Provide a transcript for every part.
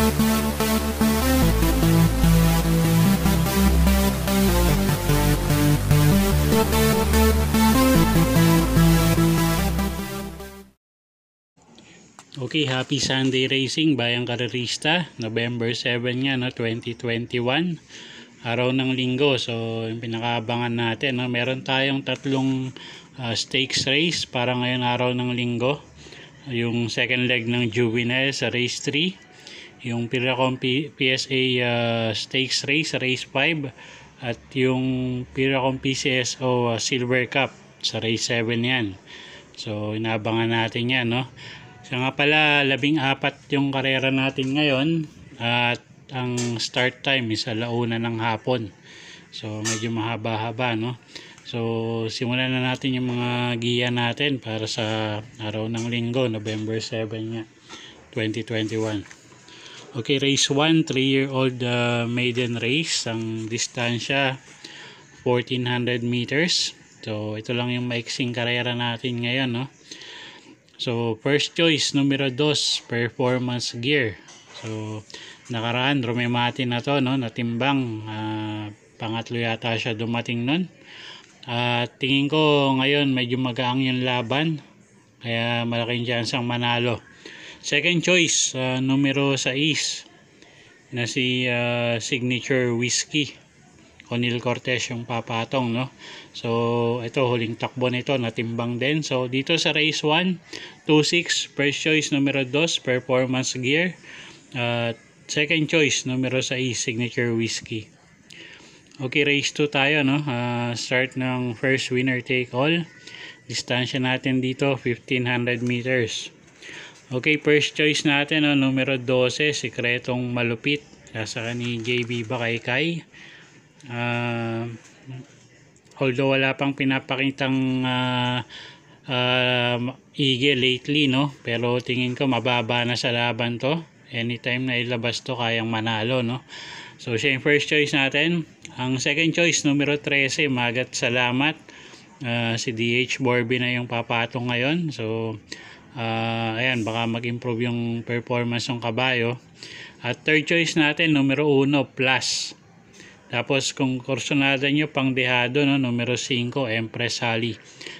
Okay, happy Sunday Racing, Bayang Karerista, November 7 nga, no, 2021, araw ng linggo. So, yung pinakaabangan natin, no, meron tayong tatlong uh, stakes race para ngayon araw ng linggo. Yung second leg ng Juvenile sa race 3, yung Piracom PSA uh, Stakes Race, Race 5 at yung Piracom PCSO uh, Silver Cup sa Race 7 yan. So inaabangan natin yan no. Siya nga pala labing apat yung karera natin ngayon at ang start time is alauna ng hapon. So medyo mahaba-haba no. So simulan na natin yung mga giya natin para sa araw ng linggo, November 7 nga, 2021. Okay, race 1, 3-year-old uh, maiden race. Ang distansya, 1400 meters. So, ito lang yung maiksing karera natin ngayon, no? So, first choice, numero 2, performance gear. So, nakaraan, rumemati na to, no? Natimbang, uh, pangatlo yata siya dumating nun. At uh, tingin ko ngayon medyo magaang yung laban. Kaya malaking chance ang manalo. Second choice, uh, numero 6 na si uh, Signature Whiskey. Conil Cortez yung papatong no. So ito huling takbo nito natimbang din. So dito sa race 1, 26 first choice numero 2 performance gear at uh, second choice numero 6 signature whiskey. Okay, race 2 tayo no. Uh, start ng first winner take all. Distansya natin dito 1500 meters. Okay, first choice natin, no, numero 12, Sikretong Malupit. Sasaka ni JB Bakaykay. Uh, although wala pang pinapakitang uh, uh, eagle lately, no? Pero tingin ko mababa na sa laban to. Anytime na ilabas to, kayang manalo, no? So, siya yung first choice natin. Ang second choice, numero 13, Magat Salamat. Uh, si DH Borby na yung papatong ngayon. So, uh, ayan baka mag-improve yung performance ng kabayo at third choice natin numero 1 plus tapos kung kursonada nyo pang dehado no, numero 5 Empress Sally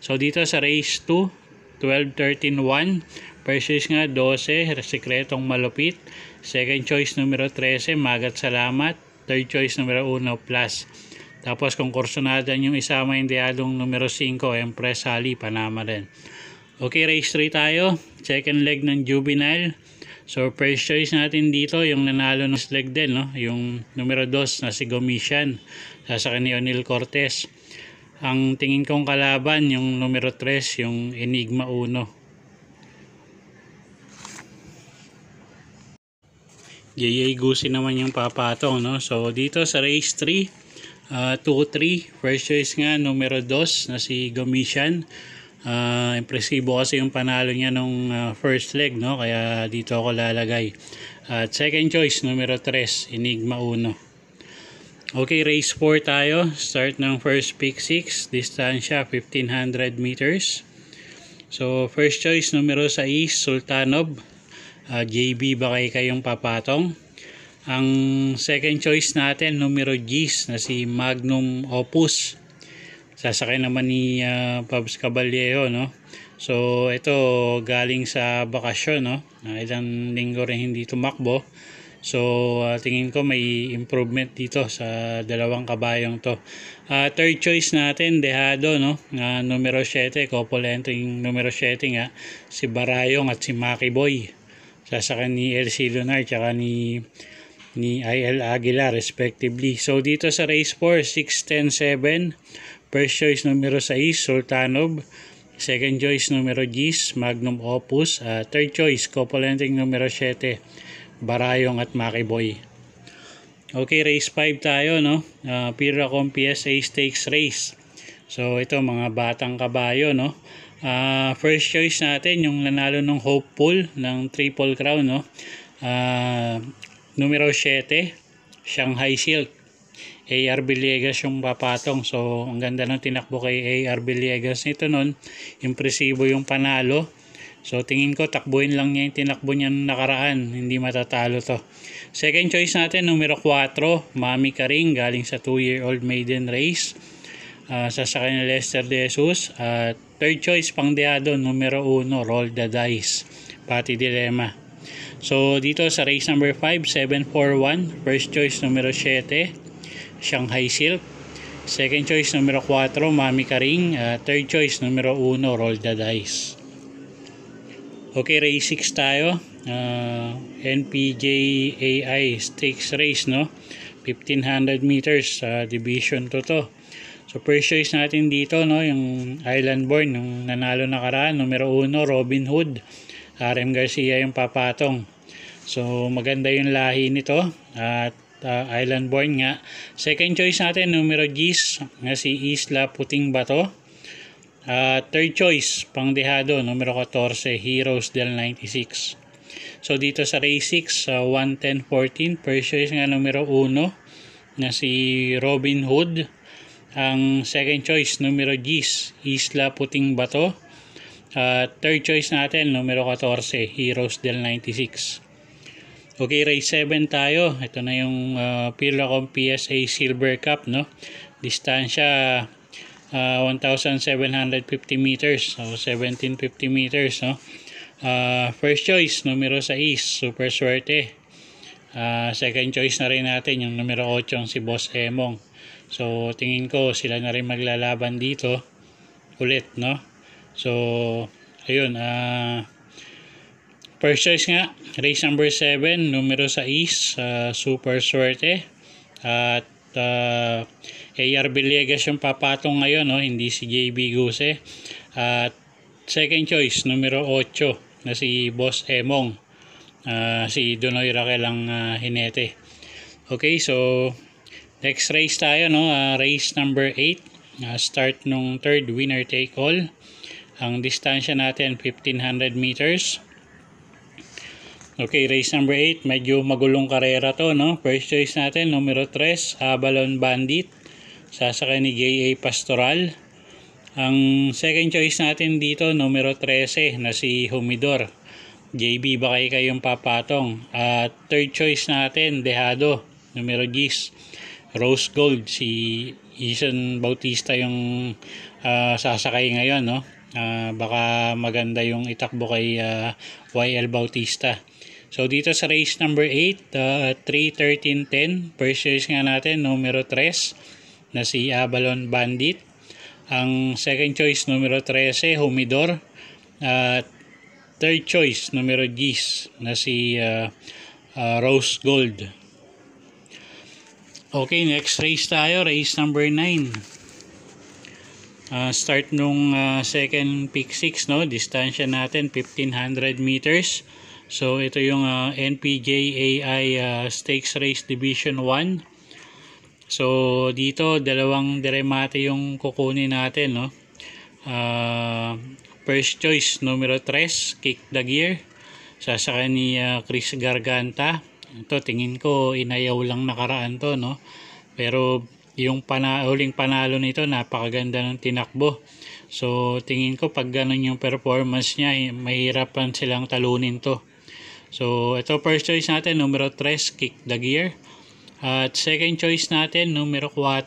so dito sa race 2 12, 13, 1 first choice nga 12 sekretong malupit second choice numero 13 magat salamat third choice numero 1 plus tapos kung kursonada nyo isama yung dehadong numero 5 Empress Sally Panama rin Okay, race 3 tayo. Second leg ng juvenile. So, first choice natin dito, yung nanalo ng leg din, no? Yung numero 2 na si Gomishan. Sasaka ni O'Neal Cortez. Ang tingin kong kalaban, yung numero 3, yung Enigma 1. J.A. Gusi naman yung papatong, no? So, dito sa race 3, 2-3, ah, first choice nga, numero 2 na si Gomishan Uh, impresibo kasi yung panalo niya nung uh, first leg, no? Kaya dito ako lalagay. At uh, second choice, numero 3, Enigma 1. Okay, race 4 tayo. Start ng first pick 6. Distansya 1500 meters. So, first choice, numero 6, Sultanov. Uh, ah, JB, baka kayong papatong. Ang second choice natin, numero G's, na si Magnum Opus sasakay naman ni uh, Pabs Caballero no so ito galing sa bakasyon no uh, ilang linggo rin hindi tumakbo so uh, tingin ko may improvement dito sa dalawang kabayong to uh, third choice natin Dehado no uh, numero 7 couple entering numero 7 nga si Barayong at si Maki Boy sasakay ni LC Lunar tsaka ni ni IL Aguilar respectively. So dito sa race 4, 6, 10, 7, First choice numero 6, Sultanov. Second choice numero 10, Magnum Opus. Uh, third choice, Copolenteng numero 7, Barayong at Makiboy. Okay, race 5 tayo, no? Uh, ah, Piracom PSA Stakes Race. So, ito mga batang kabayo, no? Uh, first choice natin, yung nanalo ng hopeful ng Triple Crown, no? Uh, numero 7, Shanghai Silk. AR Villegas yung papatong. So, ang ganda ng tinakbo kay AR Villegas nito nun. Impresibo yung panalo. So, tingin ko, takbuhin lang niya yung tinakbo niya nung nakaraan. Hindi matatalo to. Second choice natin, numero 4, Mami Karing, galing sa 2-year-old maiden race. Uh, ah, sasakay ni Lester De Jesus. At uh, third choice, pangdeado, numero 1, Roll the Dice. Pati Dilema. So, dito sa race number 5, 741. First choice, numero 7. Shanghai Silk. Second choice numero 4, Mami Karing. Uh, ah, third choice numero 1, Roll the Dice. Okay, race 6 tayo. Uh, ah, NPJAI stakes race, no? 1500 meters uh, division to to. So first choice natin dito, no? Yung Island Born, yung nanalo na karaan. Numero 1, Robin Hood. RM Garcia yung papatong. So maganda yung lahi nito at uh, island born nga. Second choice natin, numero G's, nga si Isla Puting Bato. Uh, third choice, Pangdehado, numero 14, Heroes del 96. So dito sa race 6, uh, 110-14, first choice nga numero 1, na si Robin Hood. Ang second choice, numero G's, Isla Puting Bato. Uh, third choice natin, numero 14, Heroes del 96. Okay, race 7 tayo. Ito na yung uh, ah, Pilacom PSA Silver Cup, no? Distansya uh, ah, 1,750 meters. So, 1,750 meters, no? Uh, first choice, numero 6, Super swerte. Uh, second choice na rin natin, yung numero 8, yung si Boss Emong. So, tingin ko sila na rin maglalaban dito ulit, no? So, ayun, ah... Uh, First nga, race number 7, numero 6, uh, super swerte. At uh, ah, AR Villegas yung papatong ngayon, no? hindi si JB Guse. At second choice, numero 8, na si Boss Emong. Uh, si Dunoy Raquel ang uh, hinete. Okay, so next race tayo, no? Uh, race number 8, uh, start nung third winner take all. Ang distansya natin 1500 meters Okay, race number 8. Medyo magulong karera to, no? First race natin, numero 3, Avalon Bandit. Sasakay ni J.A. Pastoral. Ang second choice natin dito, numero 13, na si Humidor. JB, baka kayong papatong. At third choice natin, Dehado, numero 10. Rose Gold, si Ethan Bautista yung uh, sasakay ngayon, no? Uh, baka maganda yung itakbo kay uh, ah, YL Bautista. So dito sa race number 8, uh, 3-13-10 versus nga natin numero 3 na si Avalon Bandit. Ang second choice numero 13 Humidor at uh, third choice numero 10 na si uh, uh, Rose Gold. Okay, next race tayo, race number 9 uh, start nung uh, second pick 6 no distansya natin 1500 meters So ito yung uh, ah, NPJAI uh, ah, Stakes Race Division 1. So dito dalawang deremate yung kukunin natin no. Uh, first choice numero 3 Kick the Gear. Sasakyan ni uh, Chris Garganta. Ito tingin ko inayaw lang nakaraan to no. Pero yung pana, huling panalo nito napakaganda ng tinakbo. So tingin ko pag ganun yung performance niya eh, mahirapan silang talunin to. So, ito first choice natin, numero 3, Kick the Gear. At second choice natin, numero 4,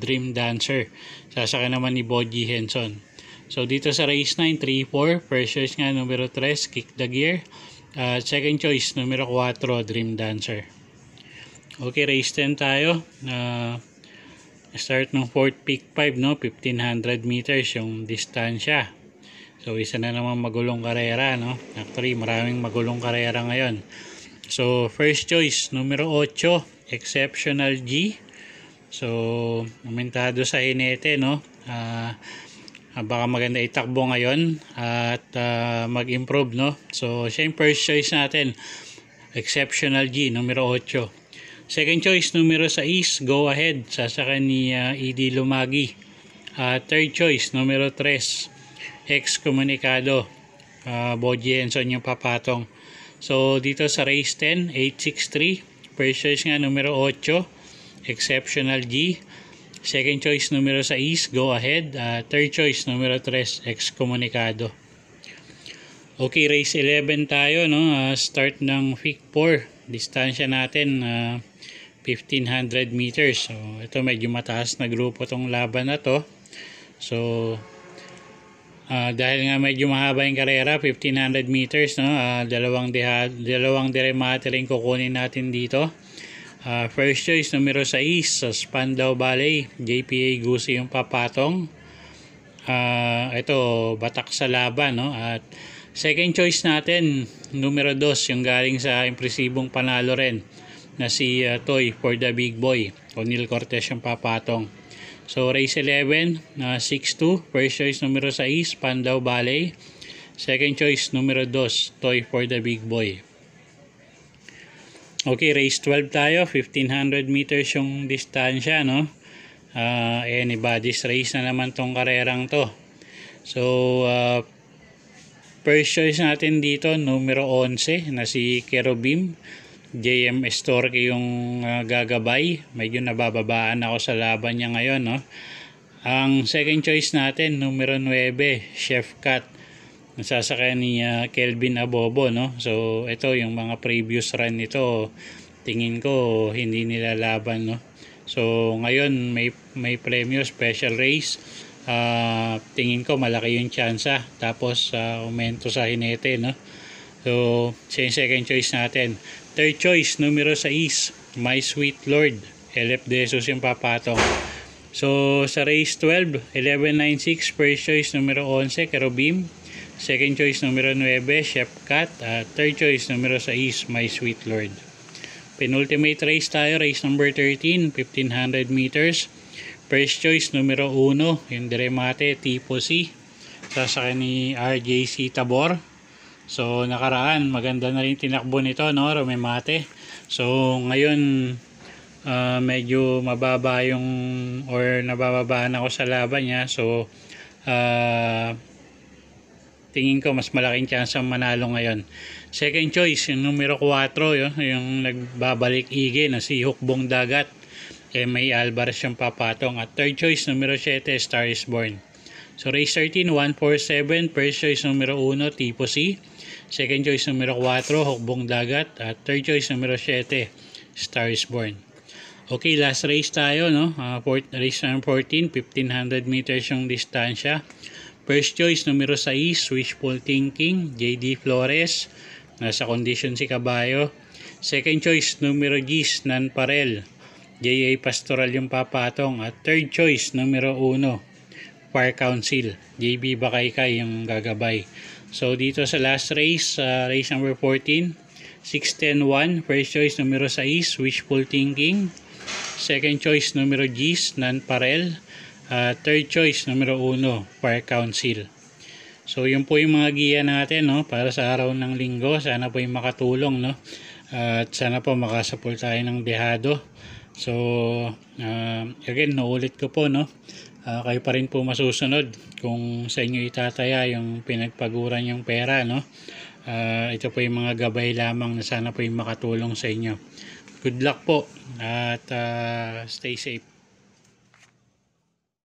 Dream Dancer. Sasakyan naman ni Boji Henson. So, dito sa race 9, 3, 4. First choice nga, numero 3, Kick the Gear. At second choice, numero 4, Dream Dancer. Okay, race 10 tayo. Uh, start ng 4th pick 5, no? 1500 meters yung distansya. So isa na namang magulong karera no. Actually maraming magulong karera ngayon. So first choice numero 8 exceptional G. So umentado sa inete no. Uh, baka maganda itakbo ngayon at uh, mag-improve no. So siya yung first choice natin. Exceptional G numero 8. Second choice numero sa 6 go ahead sasaka ni uh, ED Lumagi. Uh, third choice numero 3 Excommunicado. Uh, ah, Bogie Enson yung papatong. So, dito sa race 10, 863. First choice nga, numero 8. Exceptional G. Second choice, numero sa East Go ahead. Uh, third choice, numero 3. Excommunicado. Okay, race 11 tayo. No? Uh, start ng FIC 4. Distansya natin. Uh, 1500 meters. So, ito medyo mataas na grupo tong laban na to. So, Uh, dahil nga medyo mahaba yung karera, 1500 meters, no? Uh, dalawang, deha, dalawang deremate rin kukunin natin dito. Uh, first choice, numero 6, sa Spandau Valley, JPA Gusi yung papatong. Uh, ito, batak sa laban, no? At second choice natin, numero 2, yung galing sa impresibong panalo rin na si uh, Toy for the Big Boy. O'Neal Cortez yung papatong. So race 11, na uh, 6-2. First choice numero 6, Pandaw Ballet. Second choice numero 2, Toy for the Big Boy. Okay, race 12 tayo. 1500 meters yung distansya, no? Uh, ah, anybody's eh, race na naman tong karerang to. So, uh, first choice natin dito, numero 11, na si Kerobim. JM Stork yung uh, gagabay. Medyo nabababaan ako sa laban niya ngayon. No? Ang second choice natin, numero 9, Chef Cut. Nasasakyan ni uh, Kelvin Abobo. No? So ito yung mga previous run nito. Tingin ko hindi nila laban. No? So ngayon may, may premyo special race. Uh, tingin ko malaki yung tsansa. Tapos uh, umento sa hinete. No? So, siya yung second choice natin. Third choice, numero sa 6, My Sweet Lord. LF De Jesus yung papatong. So, sa race 12, 1196, first choice numero 11, Kerobim. Second choice numero 9, Chef Cat. Uh, third choice numero sa 6, My Sweet Lord. Penultimate race tayo, race number 13, 1500 meters. First choice numero 1, yung Deremate Tipo C. Sasakyan ni RJC Tabor. So nakaraan maganda na rin tinakbo nito no, Romemate. So ngayon uh, medyo mababa yung or nabababaan ako sa laban niya. So uh, tingin ko mas malaking chance ang manalo ngayon. Second choice, yung numero 4, yun, yung nagbabalik igi na si Hukbong Dagat. Eh, may Alvarez yung papatong. At third choice, numero 7, Star is Born. So race 13, 147, first choice numero 1, tipo C. Second choice numero 4, hukbong dagat. At third choice numero 7, star is born. Okay, last race tayo, no? Uh, ah, fourth, race number 14, 1500 meters yung distansya. First choice numero 6, wishful thinking, JD Flores. Nasa condition si Caballo. Second choice numero 10, Nanparel. J.A. Pastoral yung papatong. At third choice numero 1, Fire Council. JB Bakaykay yung gagabay. So dito sa last race, uh, race number 14, 6-10-1, first choice numero 6, Wishful Thinking. Second choice numero G's, Non-Parel. Uh, ah, third choice numero 1, Fire Council. So yun po yung mga giya natin no para sa araw ng linggo. Sana po yung makatulong no. Uh, at sana po makasapol tayo ng dehado. So uh, again, naulit ko po no uh, kayo pa rin po masusunod kung sa inyo itataya yung pinagpaguran yung pera no uh, ito po yung mga gabay lamang na sana po yung makatulong sa inyo good luck po at uh, stay safe